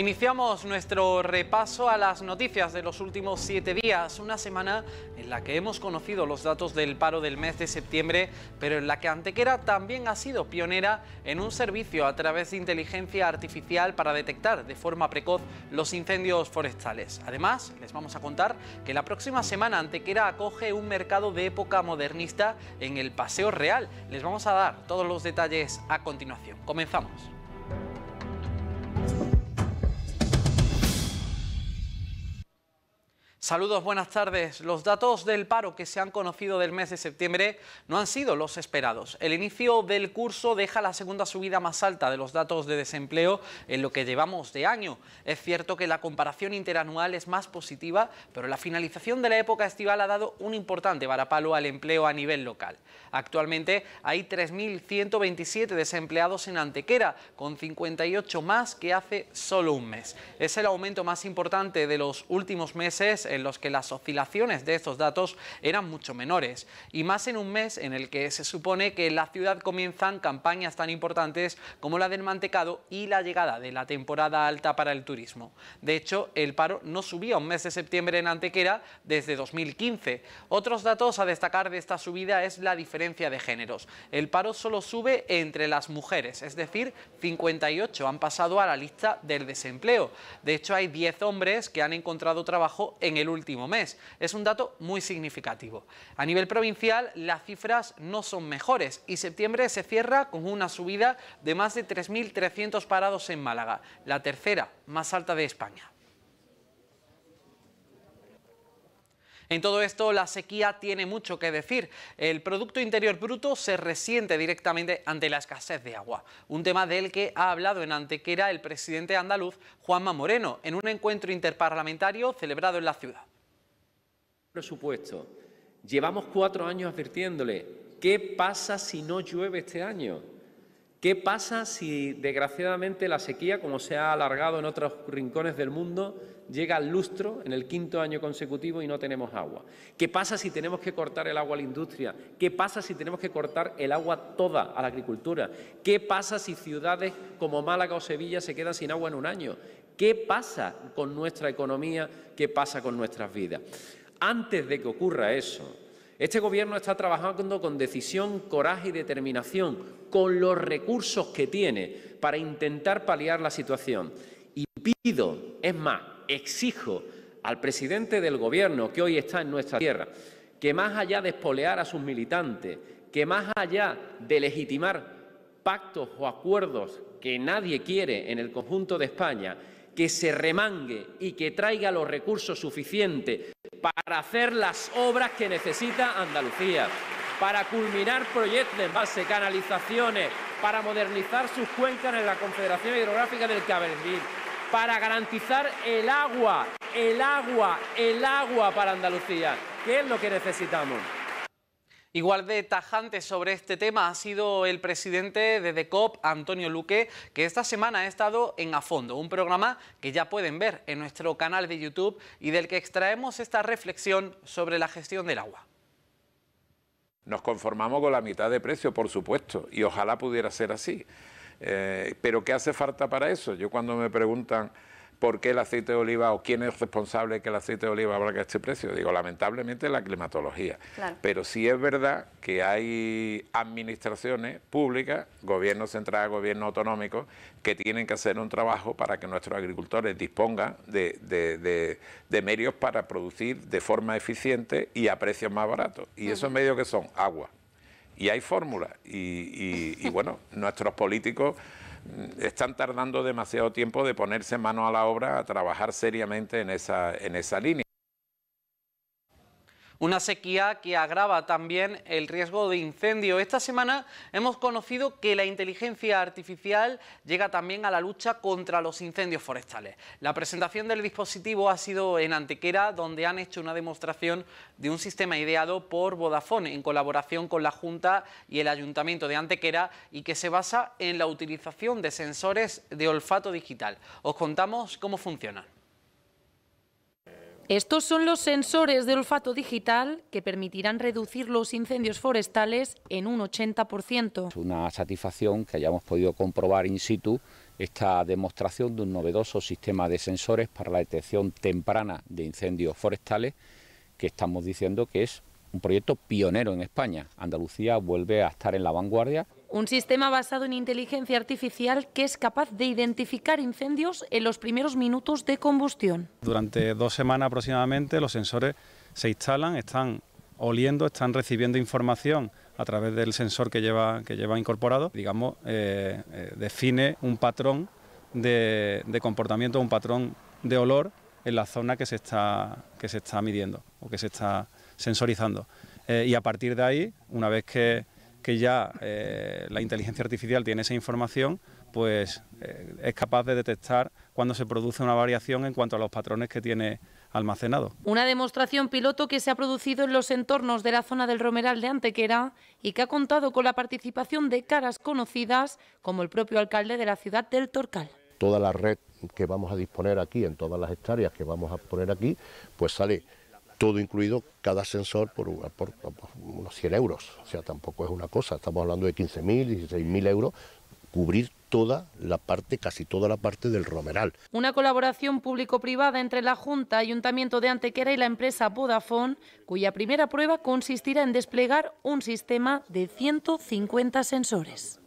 Iniciamos nuestro repaso a las noticias de los últimos siete días, una semana en la que hemos conocido los datos del paro del mes de septiembre, pero en la que Antequera también ha sido pionera en un servicio a través de inteligencia artificial para detectar de forma precoz los incendios forestales. Además, les vamos a contar que la próxima semana Antequera acoge un mercado de época modernista en el Paseo Real. Les vamos a dar todos los detalles a continuación. Comenzamos. Saludos, buenas tardes. Los datos del paro que se han conocido del mes de septiembre no han sido los esperados. El inicio del curso deja la segunda subida más alta de los datos de desempleo en lo que llevamos de año. Es cierto que la comparación interanual es más positiva, pero la finalización de la época estival ha dado un importante varapalo al empleo a nivel local. Actualmente hay 3.127 desempleados en Antequera, con 58 más que hace solo un mes. Es el aumento más importante de los últimos meses en los que las oscilaciones de estos datos eran mucho menores, y más en un mes en el que se supone que en la ciudad comienzan campañas tan importantes como la del mantecado y la llegada de la temporada alta para el turismo. De hecho, el paro no subía un mes de septiembre en Antequera desde 2015. Otros datos a destacar de esta subida es la diferencia de géneros. El paro solo sube entre las mujeres, es decir, 58 han pasado a la lista del desempleo. De hecho, hay 10 hombres que han encontrado trabajo en el el último mes. Es un dato muy significativo. A nivel provincial, las cifras no son mejores y septiembre se cierra con una subida de más de 3.300 parados en Málaga, la tercera más alta de España. En todo esto, la sequía tiene mucho que decir. El Producto Interior Bruto se resiente directamente ante la escasez de agua, un tema del que ha hablado en Antequera el presidente andaluz Juanma Moreno en un encuentro interparlamentario celebrado en la ciudad. Presupuesto. Llevamos cuatro años advirtiéndole, ¿qué pasa si no llueve este año? ¿Qué pasa si, desgraciadamente, la sequía, como se ha alargado en otros rincones del mundo, llega al lustro en el quinto año consecutivo y no tenemos agua? ¿Qué pasa si tenemos que cortar el agua a la industria? ¿Qué pasa si tenemos que cortar el agua toda a la agricultura? ¿Qué pasa si ciudades como Málaga o Sevilla se quedan sin agua en un año? ¿Qué pasa con nuestra economía? ¿Qué pasa con nuestras vidas? Antes de que ocurra eso, este Gobierno está trabajando con decisión, coraje y determinación, con los recursos que tiene para intentar paliar la situación. Y pido, es más, exijo al presidente del Gobierno que hoy está en nuestra tierra, que más allá de espolear a sus militantes, que más allá de legitimar pactos o acuerdos que nadie quiere en el conjunto de España, que se remangue y que traiga los recursos suficientes para hacer las obras que necesita Andalucía, para culminar proyectos de envase, canalizaciones, para modernizar sus cuencas en la Confederación Hidrográfica del Cabernet, para garantizar el agua, el agua, el agua para Andalucía, que es lo que necesitamos. Igual de tajante sobre este tema ha sido el presidente de DECOP, Antonio Luque, que esta semana ha estado en A Fondo, un programa que ya pueden ver en nuestro canal de YouTube y del que extraemos esta reflexión sobre la gestión del agua. Nos conformamos con la mitad de precio, por supuesto, y ojalá pudiera ser así. Eh, pero ¿qué hace falta para eso? Yo cuando me preguntan por qué el aceite de oliva o quién es responsable de que el aceite de oliva valga este precio. Digo, lamentablemente la climatología. Pero sí es verdad que hay administraciones públicas, gobierno central, gobierno autonómico, que tienen que hacer un trabajo para que nuestros agricultores dispongan de, medios para producir de forma eficiente y a precios más baratos. Y esos medios que son agua. Y hay fórmulas. Y, y bueno, nuestros políticos están tardando demasiado tiempo de ponerse mano a la obra a trabajar seriamente en esa, en esa línea. Una sequía que agrava también el riesgo de incendio. Esta semana hemos conocido que la inteligencia artificial llega también a la lucha contra los incendios forestales. La presentación del dispositivo ha sido en Antequera, donde han hecho una demostración de un sistema ideado por Vodafone en colaboración con la Junta y el Ayuntamiento de Antequera y que se basa en la utilización de sensores de olfato digital. Os contamos cómo funcionan. Estos son los sensores de olfato digital que permitirán reducir los incendios forestales en un 80%. Es una satisfacción que hayamos podido comprobar in situ esta demostración de un novedoso sistema de sensores para la detección temprana de incendios forestales que estamos diciendo que es un proyecto pionero en España. Andalucía vuelve a estar en la vanguardia. Un sistema basado en inteligencia artificial que es capaz de identificar incendios en los primeros minutos de combustión. Durante dos semanas aproximadamente los sensores se instalan, están oliendo, están recibiendo información a través del sensor que lleva, que lleva incorporado. Digamos, eh, eh, define un patrón de, comportamiento, un patrón de olor en la zona que se está, que se está midiendo o que se está sensorizando. Eh, y a partir de ahí, una vez que que ya eh, la inteligencia artificial tiene esa información, pues eh, es capaz de detectar cuando se produce una variación en cuanto a los patrones que tiene almacenado. Una demostración piloto que se ha producido en los entornos de la zona del Romeral de Antequera y que ha contado con la participación de caras conocidas como el propio alcalde de la ciudad del Torcal. Toda la red que vamos a disponer aquí, en todas las hectáreas que vamos a poner aquí, pues sale todo incluido, cada sensor por, por, unos 100 euros. O sea, tampoco es una cosa, estamos hablando de 15.000, 16.000 euros, cubrir toda la parte, casi toda la parte del Romeral. Una colaboración público-privada entre la Junta, Ayuntamiento de Antequera y la empresa Vodafone, cuya primera prueba consistirá en desplegar un sistema de 150 sensores.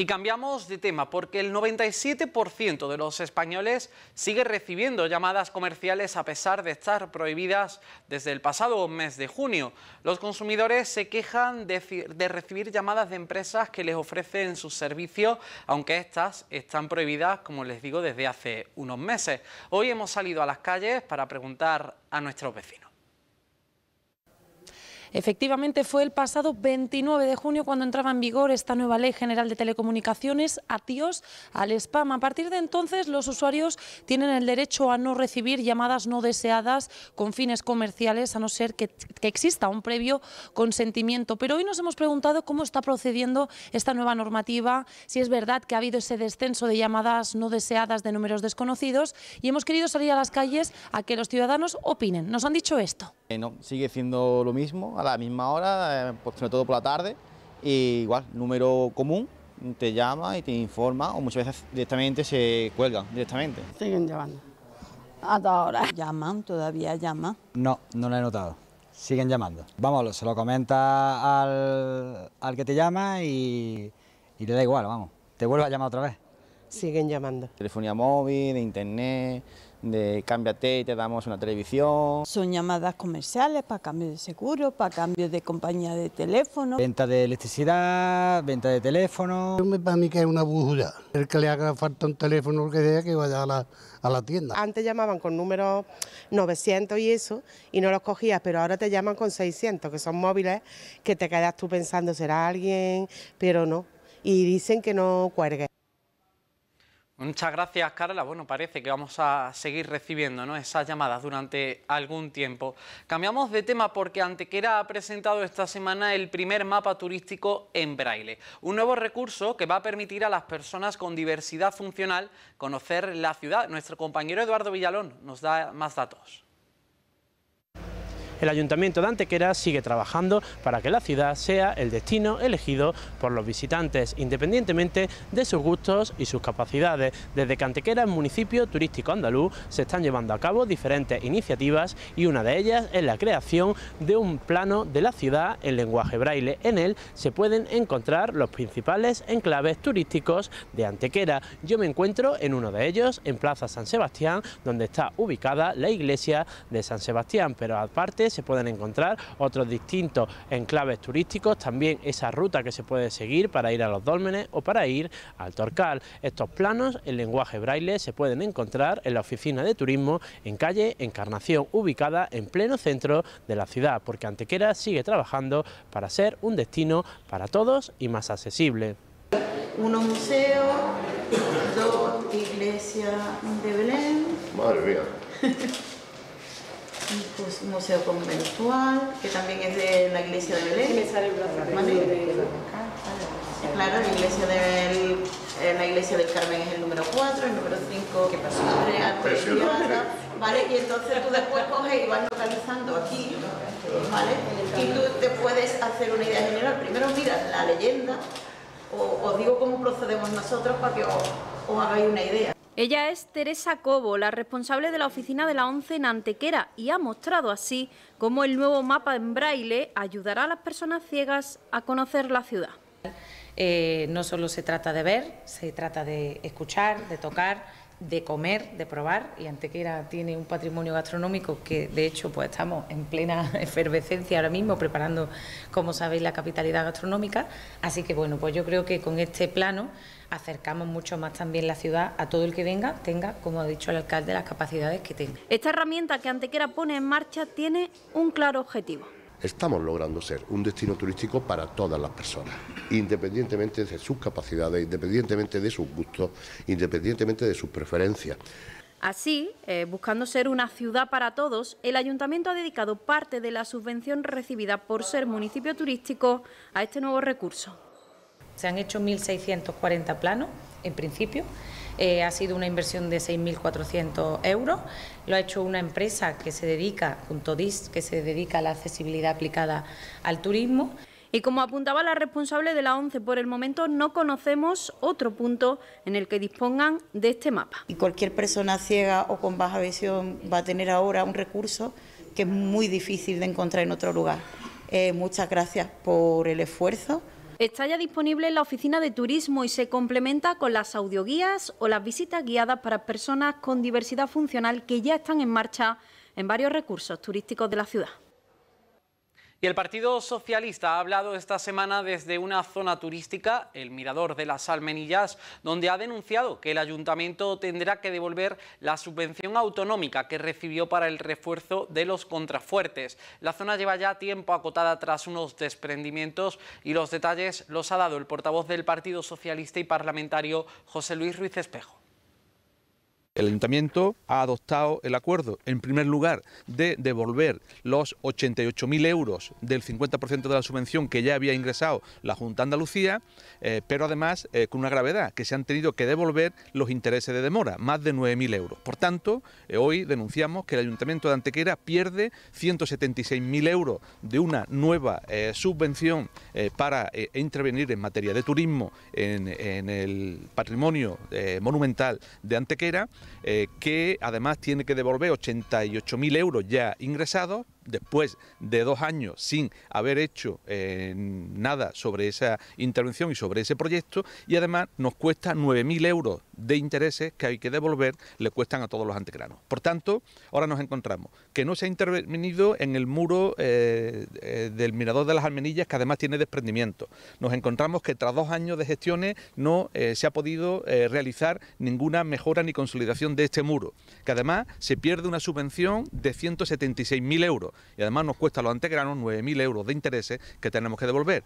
Y cambiamos de tema porque el 97% de los españoles sigue recibiendo llamadas comerciales a pesar de estar prohibidas desde el pasado mes de junio. Los consumidores se quejan de, recibir llamadas de empresas que les ofrecen sus servicios, aunque estas están prohibidas, como les digo, desde hace unos meses. Hoy hemos salido a las calles para preguntar a nuestros vecinos. Efectivamente, fue el pasado 29 de junio cuando entraba en vigor esta nueva Ley General de Telecomunicaciones, adiós al spam. A partir de entonces, los usuarios tienen el derecho a no recibir llamadas no deseadas con fines comerciales, a no ser que, exista un previo consentimiento. Pero hoy nos hemos preguntado cómo está procediendo esta nueva normativa, si es verdad que ha habido ese descenso de llamadas no deseadas de números desconocidos y hemos querido salir a las calles a que los ciudadanos opinen. Nos han dicho esto. Eh, no, sigue siendo lo mismo a la misma hora, eh, pues, sobre todo por la tarde, y igual, número común, te llama y te informa, o muchas veces directamente se cuelgan, directamente. Siguen llamando, hasta ahora. ¿Llaman? ¿Todavía llaman? No, no lo he notado, siguen llamando. Vamos, se lo comenta al, que te llama y, y le da igual, vamos, te vuelve a llamar otra vez. Siguen llamando. Telefonía móvil, internet de cámbiate y te damos una televisión. Son llamadas comerciales para cambio de seguro, para cambio de compañía de teléfono. Venta de electricidad, venta de teléfono. Para mí que es una burla... El que le haga falta un teléfono que sea que vaya a la, tienda. Antes llamaban con números 900 y eso y no los cogías, pero ahora te llaman con 600, que son móviles que te quedas tú pensando será alguien, pero no. Y dicen que no cuelgue. Muchas gracias, Carla. Bueno, parece que vamos a seguir recibiendo esas llamadas durante algún tiempo. Cambiamos de tema porque Antequera ha presentado esta semana el primer mapa turístico en braille, un nuevo recurso que va a permitir a las personas con diversidad funcional conocer la ciudad. Nuestro compañero Eduardo Villalón nos da más datos. El Ayuntamiento de Antequera sigue trabajando para que la ciudad sea el destino elegido por los visitantes, independientemente de sus gustos y sus capacidades. Desde que Antequera es municipio turístico andaluz, se están llevando a cabo diferentes iniciativas y una de ellas es la creación de un plano de la ciudad en lenguaje braille. En él se pueden encontrar los principales enclaves turísticos de Antequera. Yo me encuentro en uno de ellos, en Plaza San Sebastián, donde está ubicada la iglesia de San Sebastián, pero aparte se pueden encontrar otros distintos enclaves turísticos, también esa ruta que se puede seguir para ir a los dólmenes o para ir al Torcal. Estos planos en lenguaje braille se pueden encontrar en la oficina de turismo en calle Encarnación, ubicada en pleno centro de la ciudad, porque Antequera sigue trabajando para ser un destino para todos y más accesible. "...uno museo, dos iglesias de Belén. Madre mía. pues, museo conventual, que también es de la iglesia de Belén. Me sale Claro, la iglesia del, eh, la iglesia del Carmen es el número 4, el número 5 que pasó ¿vale? Y entonces tú después coges y vas localizando aquí, ¿vale? Y tú te puedes hacer una idea general. Primero mira la leyenda, o, os digo cómo procedemos nosotros para que os hagáis una idea. Ella es Teresa Cobo, la responsable de la oficina de la ONCE en Antequera y ha mostrado así cómo el nuevo mapa en braille ayudará a las personas ciegas a conocer la ciudad. Eh, no solo se trata de ver, se trata de escuchar, de tocar de comer, de probar, y Antequera tiene un patrimonio gastronómico que de hecho pues estamos en plena efervescencia ahora mismo preparando, como sabéis, la capitalidad gastronómica, así que bueno, pues yo creo que con este plano acercamos mucho más también la ciudad a todo el que venga, tenga, como ha dicho el alcalde, las capacidades que tenga. Esta herramienta que Antequera pone en marcha tiene un claro objetivo estamos logrando ser un destino turístico para todas las personas, independientemente de sus capacidades, independientemente de sus gustos, independientemente de sus preferencias. Así, eh, buscando ser una ciudad para todos, el ayuntamiento ha dedicado parte de la subvención recibida por ser municipio turístico a este nuevo recurso. Se han hecho 1.640 planos, en principio, eh, ha sido una inversión de 6.400 euros. Lo ha hecho una empresa que se dedica, junto DIS, que se dedica a la accesibilidad aplicada al turismo. Y como apuntaba la responsable de la ONCE, por el momento no conocemos otro punto en el que dispongan de este mapa. Y cualquier persona ciega o con baja visión va a tener ahora un recurso que es muy difícil de encontrar en otro lugar. Eh, muchas gracias por el esfuerzo. Está ya disponible en la oficina de turismo y se complementa con las audioguías o las visitas guiadas para personas con diversidad funcional que ya están en marcha en varios recursos turísticos de la ciudad. Y el Partido Socialista ha hablado esta semana desde una zona turística, el Mirador de las Almenillas, donde ha denunciado que el ayuntamiento tendrá que devolver la subvención autonómica que recibió para el refuerzo de los contrafuertes. La zona lleva ya tiempo acotada tras unos desprendimientos y los detalles los ha dado el portavoz del Partido Socialista y parlamentario José Luis Ruiz Espejo. El ayuntamiento ha adoptado el acuerdo, en primer lugar, de devolver los 88.000 euros del 50% de la subvención que ya había ingresado la Junta Andalucía, eh, pero además eh, con una gravedad, que se han tenido que devolver los intereses de demora, más de 9.000 euros. Por tanto, eh, hoy denunciamos que el ayuntamiento de Antequera pierde 176.000 euros de una nueva subvención para intervenir en materia de turismo en el patrimonio monumental de Antequera eh, que además tiene que devolver 88.000 euros ya ingresados después de dos años sin haber hecho eh, nada sobre esa intervención y sobre ese proyecto y además nos cuesta 9.000 euros de intereses que hay que devolver, le cuestan a todos los antegranos. Por tanto, ahora nos encontramos que no se ha intervenido en el muro eh, eh, del Mirador de las Almenillas, que además tiene desprendimiento. Nos encontramos que tras dos años de gestiones no se ha podido realizar ninguna mejora ni consolidación de este muro, que además se pierde una subvención de 176.000 euros y además nos cuesta los antegranos 9.000 euros de intereses que tenemos que devolver.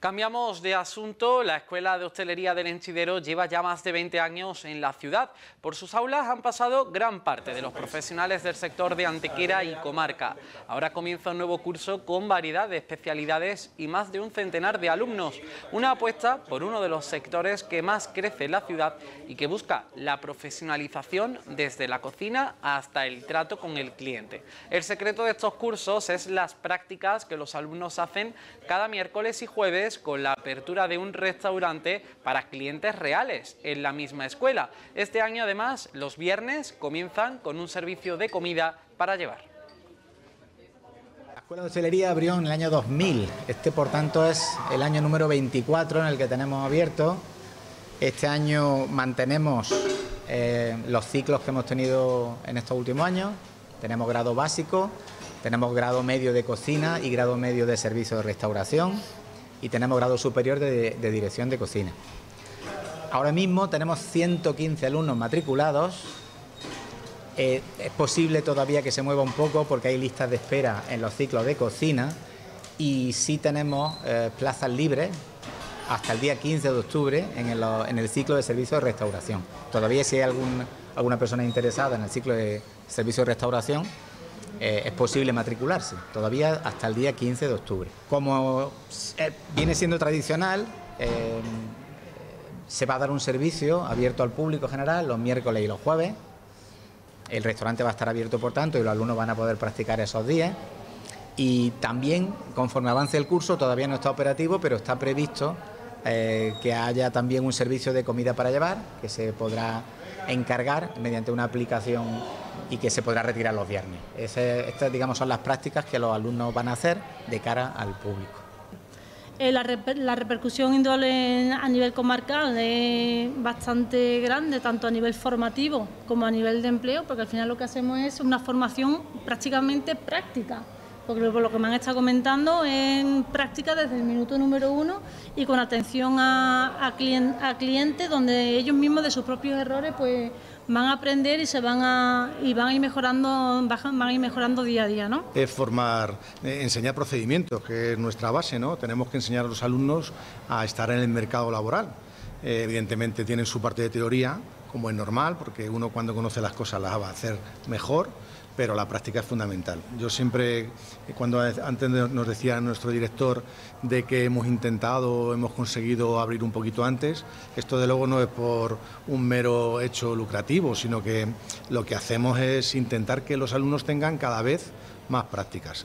Cambiamos de asunto. La Escuela de Hostelería del Enchidero lleva ya más de 20 años en la ciudad. Por sus aulas han pasado gran parte de los profesionales del sector de Antequera y comarca. Ahora comienza un nuevo curso con variedad de especialidades y más de un centenar de alumnos. Una apuesta por uno de los sectores que más crece en la ciudad y que busca la profesionalización desde la cocina hasta el trato con el cliente. El secreto de estos cursos es las prácticas que los alumnos hacen cada miércoles y jueves con la apertura de un restaurante para clientes reales en la misma escuela. Este año además los viernes comienzan con un servicio de comida para llevar. La Escuela de Hostelería abrió en el año 2000, este por tanto es el año número 24 en el que tenemos abierto. Este año mantenemos eh, los ciclos que hemos tenido en estos últimos años. Tenemos grado básico, tenemos grado medio de cocina y grado medio de servicio de restauración y tenemos grado superior de, dirección de cocina. Ahora mismo tenemos 115 alumnos matriculados. Eh, es posible todavía que se mueva un poco porque hay listas de espera en los ciclos de cocina y sí tenemos eh, plazas libres hasta el día 15 de octubre en el, ciclo de servicio de restauración. Todavía si hay alguna persona interesada en el ciclo de servicio de restauración, eh, es posible matricularse, todavía hasta el día 15 de octubre. Como eh, viene siendo tradicional, eh, se va a dar un servicio abierto al público general los miércoles y los jueves. El restaurante va a estar abierto, por tanto, y los alumnos van a poder practicar esos días. Y también, conforme avance el curso, todavía no está operativo, pero está previsto que haya también un servicio de comida para llevar, que se podrá encargar mediante una aplicación y que se podrá retirar los viernes. Ese, estas, digamos, son las prácticas que los alumnos van a hacer de cara al público. Eh, la, repercusión índole a nivel comarcal es bastante grande, tanto a nivel formativo como a nivel de empleo, porque al final lo que hacemos es una formación prácticamente práctica. Porque por lo que me han estado comentando, en práctica desde el minuto número uno y con atención a, a clientes, donde ellos mismos de sus propios errores pues van a aprender y se van a y van a ir mejorando, van a ir mejorando día a día, ¿no? Es formar, eh, enseñar procedimientos, que es nuestra base, ¿no? Tenemos que enseñar a los alumnos a estar en el mercado laboral. Eh, evidentemente tienen su parte de teoría, como es normal, porque uno cuando conoce las cosas las va a hacer mejor, pero la práctica es fundamental. Yo siempre, cuando antes nos decía nuestro director de que hemos intentado, hemos conseguido abrir un poquito antes, esto de luego no es por un mero hecho lucrativo, sino que lo que hacemos es intentar que los alumnos tengan cada vez más prácticas.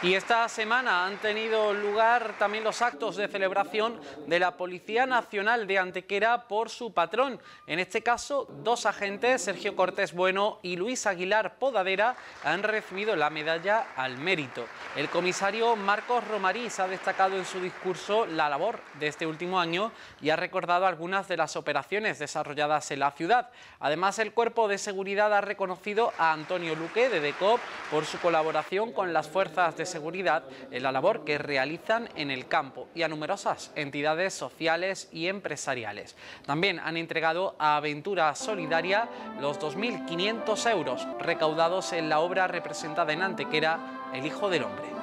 Y esta semana han tenido lugar también los actos de celebración de la Policía Nacional de Antequera por su patrón. En este caso, dos agentes, Sergio Cortés Bueno y Luis Aguilar Podadera, han recibido la medalla al mérito. El comisario Marcos Romariz ha destacado en su discurso la labor de este último año y ha recordado algunas de las operaciones desarrolladas en la ciudad. Además, el Cuerpo de Seguridad ha reconocido a Antonio Luque de DECOP por su colaboración con las fuerzas de seguridad en la labor que realizan en el campo y a numerosas entidades sociales y empresariales. También han entregado a Aventura Solidaria los 2.500 euros recaudados en la obra representada en Antequera, El Hijo del Hombre.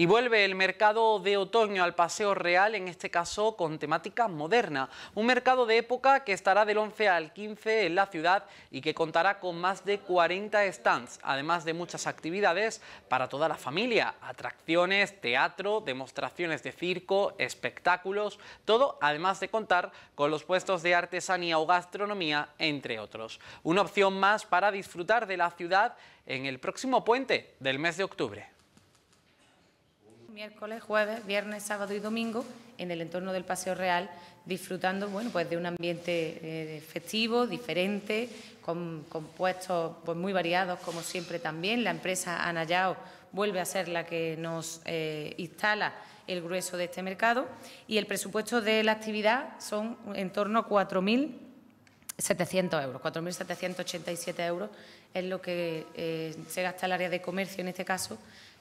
Y vuelve el mercado de otoño al Paseo Real, en este caso con temática moderna. Un mercado de época que estará del 11 al 15 en la ciudad y que contará con más de 40 stands, además de muchas actividades para toda la familia, atracciones, teatro, demostraciones de circo, espectáculos, todo además de contar con los puestos de artesanía o gastronomía, entre otros. Una opción más para disfrutar de la ciudad en el próximo puente del mes de octubre miércoles, jueves, viernes, sábado y domingo en el entorno del Paseo Real, disfrutando bueno, pues de un ambiente eh, festivo, diferente, con, puestos pues, muy variados como siempre también. La empresa Anayao vuelve a ser la que nos eh, instala el grueso de este mercado y el presupuesto de la actividad son en torno a 4.700 euros, 4.787 euros es lo que eh, se gasta el área de comercio en este caso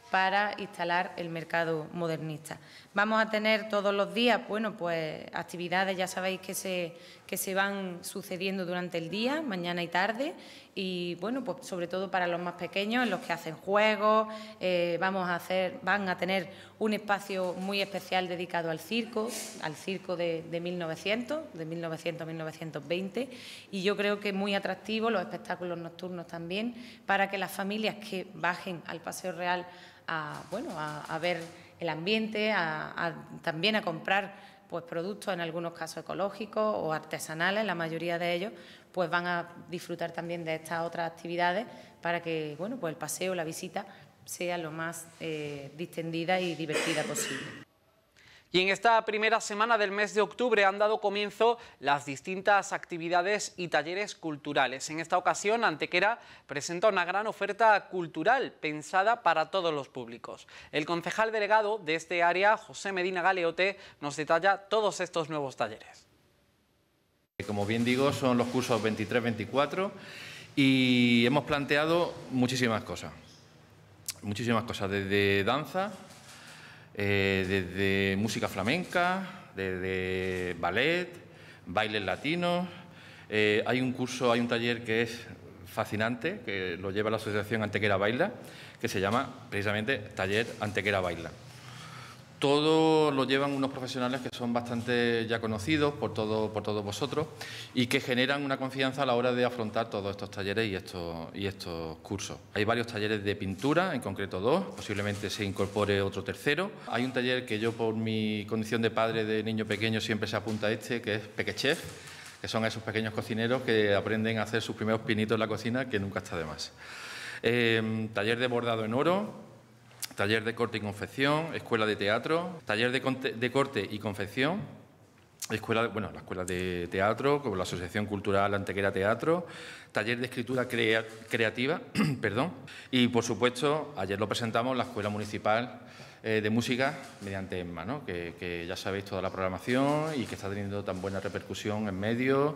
para instalar el mercado modernista. Vamos a tener todos los días, bueno, pues actividades, ya sabéis que se, que se van sucediendo durante el día, mañana y tarde, y bueno, pues sobre todo para los más pequeños, los que hacen juegos, eh, vamos a hacer, van a tener un espacio muy especial dedicado al circo, al circo de, 1900, de 1900-1920, y yo creo que es muy atractivo los espectáculos nocturnos también, para que las familias que bajen al Paseo Real a, bueno, a, ver el ambiente, también a comprar pues productos en algunos casos ecológicos o artesanales, la mayoría de ellos, pues van a disfrutar también de estas otras actividades para que, bueno, pues el paseo, la visita sea lo más eh, distendida y divertida posible. Y en esta primera semana del mes de octubre han dado comienzo las distintas actividades y talleres culturales. En esta ocasión, Antequera presenta una gran oferta cultural pensada para todos los públicos. El concejal delegado de este área, José Medina Galeote, nos detalla todos estos nuevos talleres. Como bien digo, son los cursos 23-24 y hemos planteado muchísimas cosas. Muchísimas cosas, desde danza eh, desde música flamenca, desde ballet, bailes latinos. Eh, hay un curso, hay un taller que es fascinante, que lo lleva la Asociación Antequera Baila, que se llama precisamente Taller Antequera Baila. Todo lo llevan unos profesionales que son bastante ya conocidos por, todo, por todos vosotros y que generan una confianza a la hora de afrontar todos estos talleres y estos, y estos cursos. Hay varios talleres de pintura, en concreto dos, posiblemente se incorpore otro tercero. Hay un taller que yo por mi condición de padre de niño pequeño siempre se apunta a este, que es Pequechef, que son esos pequeños cocineros que aprenden a hacer sus primeros pinitos en la cocina, que nunca está de más. Em, taller de bordado en oro, taller de corte y confección, escuela de teatro, taller de, corte y confección, escuela, bueno, la escuela de teatro, como la Asociación Cultural Antequera Teatro, taller de escritura creativa, perdón, y por supuesto, ayer lo presentamos la Escuela Municipal eh, de Música mediante Emma, que, que, ya sabéis toda la programación y que está teniendo tan buena repercusión en medios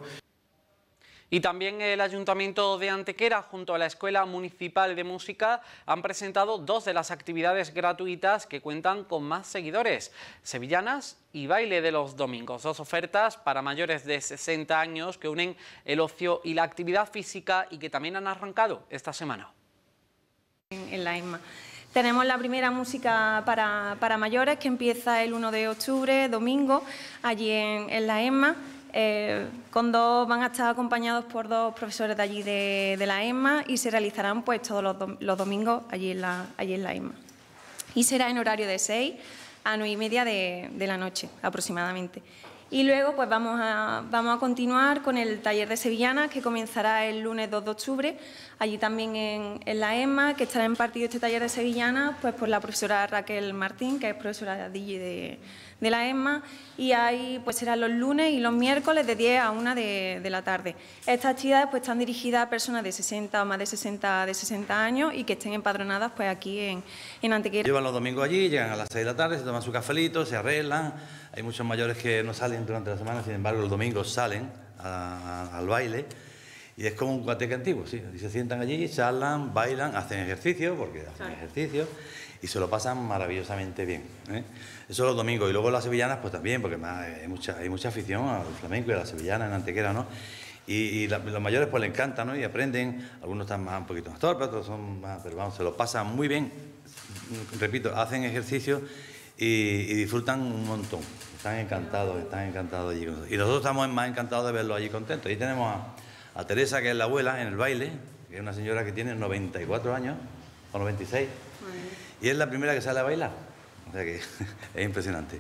y también el Ayuntamiento de Antequera, junto a la Escuela Municipal de Música, han presentado dos de las actividades gratuitas que cuentan con más seguidores, Sevillanas y Baile de los Domingos, dos ofertas para mayores de 60 años que unen el ocio y la actividad física y que también han arrancado esta semana. En la Tenemos la primera música para, mayores que empieza el 1 de octubre, domingo, allí en, en la ESMA eh, van a estar acompañados por dos profesores de allí de, la ESMA y se realizarán pues todos los, domingos allí en, la, allí ESMA. Y será en horario de 6 a nueve y media de, la noche aproximadamente. Y luego pues vamos a, vamos a continuar con el taller de sevillanas que comenzará el lunes 2 de octubre allí también en, la EMA, que estará partido este taller de Sevillana pues, por la profesora Raquel Martín, que es profesora de, la EMA, y ahí pues, serán los lunes y los miércoles de 10 a 1 de, la tarde. Estas actividades pues, están dirigidas a personas de 60 o más de 60, de 60 años y que estén empadronadas pues, aquí en, en Antequera. Llevan los domingos allí, llegan a las 6 de la tarde, se toman su cafelito, se arreglan. Hay muchos mayores que no salen durante la semana, sin embargo, los domingos salen al baile. Y es como un guateque antiguo, sí. Y se sientan allí, charlan, bailan, hacen ejercicio, porque hacen ejercicio, y se lo pasan maravillosamente bien. ¿eh? Eso los domingos. Y luego las sevillanas, pues también, porque hay, mucha, hay mucha afición al flamenco y a las sevillanas en Antequera, ¿no? Y, los mayores pues le encanta, ¿no? Y aprenden, algunos están más, un poquito más torpes, otros son más, pero vamos, se lo pasan muy bien. Repito, hacen ejercicio y, disfrutan un montón. Están encantados, están encantados allí. Y nosotros estamos más encantados de verlos allí contentos. Y tenemos a a Teresa, que es la abuela, en el baile, que es una señora que tiene 94 años o 96, y es la primera que sale a bailar. O sea que es impresionante.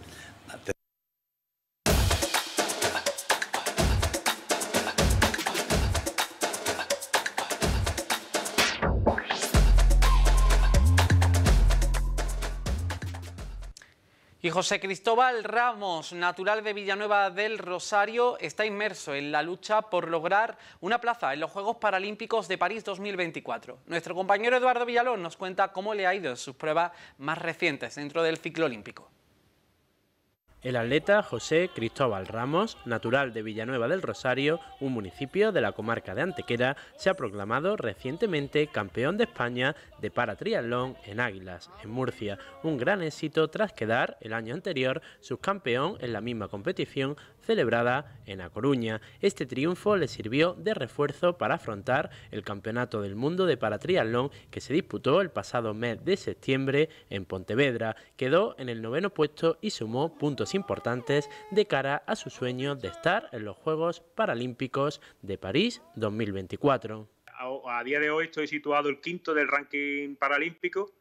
Y José Cristóbal Ramos, natural de Villanueva del Rosario, está inmerso en la lucha por lograr una plaza en los Juegos Paralímpicos de París 2024. Nuestro compañero Eduardo Villalón nos cuenta cómo le ha ido en sus pruebas más recientes dentro del ciclo olímpico. El atleta José Cristóbal Ramos, natural de Villanueva del Rosario, un municipio de la comarca de Antequera, se ha proclamado recientemente campeón de España de paratriatlón en Águilas, en Murcia, un gran éxito tras quedar el año anterior subcampeón en la misma competición celebrada en A Coruña. Este triunfo le sirvió de refuerzo para afrontar el Campeonato del Mundo de Paratriatlón que se disputó el pasado mes de septiembre en Pontevedra. Quedó en el noveno puesto y sumó puntos importantes de cara a su sueño de estar en los Juegos Paralímpicos de París 2024. A, día de hoy estoy situado el quinto del ranking paralímpico.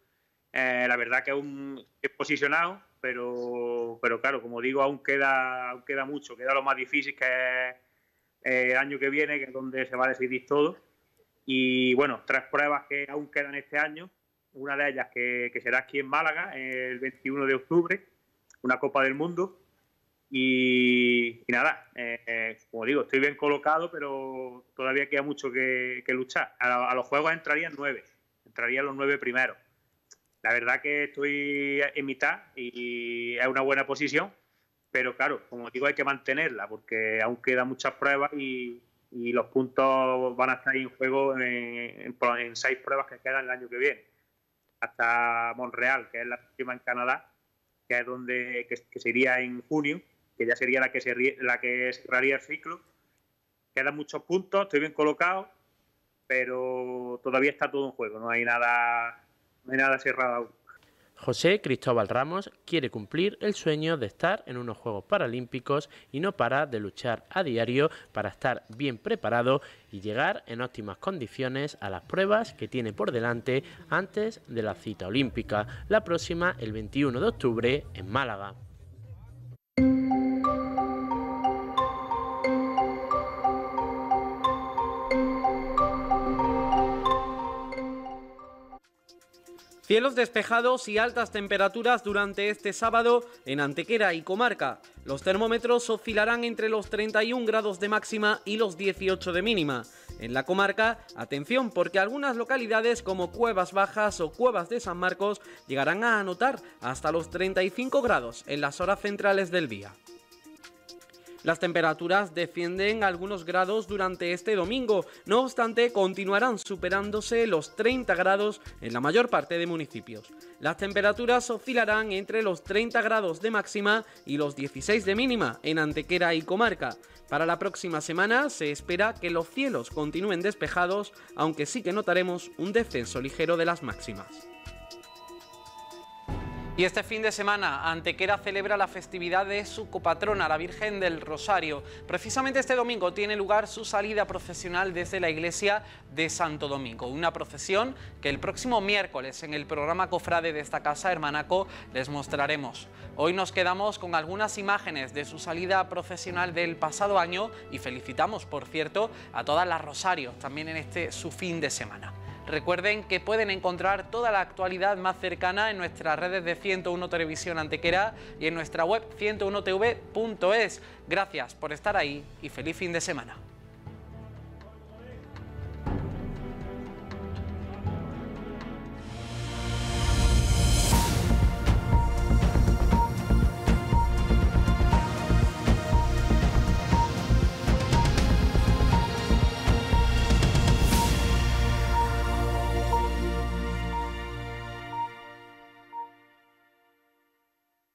Eh, la verdad que aún he posicionado pero, pero claro, como digo, aún queda, aún queda mucho, queda lo más difícil que es eh, el año que viene, que es donde se va a decidir todo. Y bueno, tres pruebas que aún quedan este año, una de ellas que, será aquí en Málaga el 21 de octubre, una Copa del Mundo. Y, nada, eh, como digo, estoy bien colocado, pero todavía queda mucho que, luchar. a, los juegos entrarían nueve, entrarían los nueve primeros. La verdad que estoy en mitad y es una buena posición, pero claro, como digo, hay que mantenerla porque aún quedan muchas pruebas y, los puntos van a estar en juego en, seis pruebas que quedan el año que viene, hasta Montreal, que es la última en Canadá, que es donde que, sería en junio, que ya sería la que, se, la que cerraría el ciclo. Quedan muchos puntos, estoy bien colocado, pero todavía está todo en juego, no hay nada José Cristóbal Ramos quiere cumplir el sueño de estar en unos Juegos Paralímpicos y no para de luchar a diario para estar bien preparado y llegar en óptimas condiciones a las pruebas que tiene por delante antes de la cita olímpica, la próxima el 21 de octubre en Málaga. Cielos despejados y altas temperaturas durante este sábado en Antequera y comarca. Los termómetros oscilarán entre los 31 grados de máxima y los 18 de mínima. En la comarca, atención porque algunas localidades como Cuevas Bajas o Cuevas de San Marcos llegarán a anotar hasta los 35 grados en las horas centrales del día. Las temperaturas defienden algunos grados durante este domingo, no obstante continuarán superándose los 30 grados en la mayor parte de municipios. Las temperaturas oscilarán entre los 30 grados de máxima y los 16 de mínima en Antequera y comarca. Para la próxima semana se espera que los cielos continúen despejados, aunque sí que notaremos un descenso ligero de las máximas. Y este fin de semana, Antequera celebra la festividad de su copatrona, la Virgen del Rosario. Precisamente este domingo tiene lugar su salida profesional desde la iglesia de Santo Domingo. Una procesión que el próximo miércoles en el programa Cofrade de esta casa, Hermanaco, les mostraremos. Hoy nos quedamos con algunas imágenes de su salida profesional del pasado año y felicitamos, por cierto, a todas las Rosarios también en este su fin de semana. Recuerden que pueden encontrar toda la actualidad más cercana en nuestras redes de 101 Televisión Antequera y en nuestra web 101tv.es. Gracias por estar ahí y feliz fin de semana.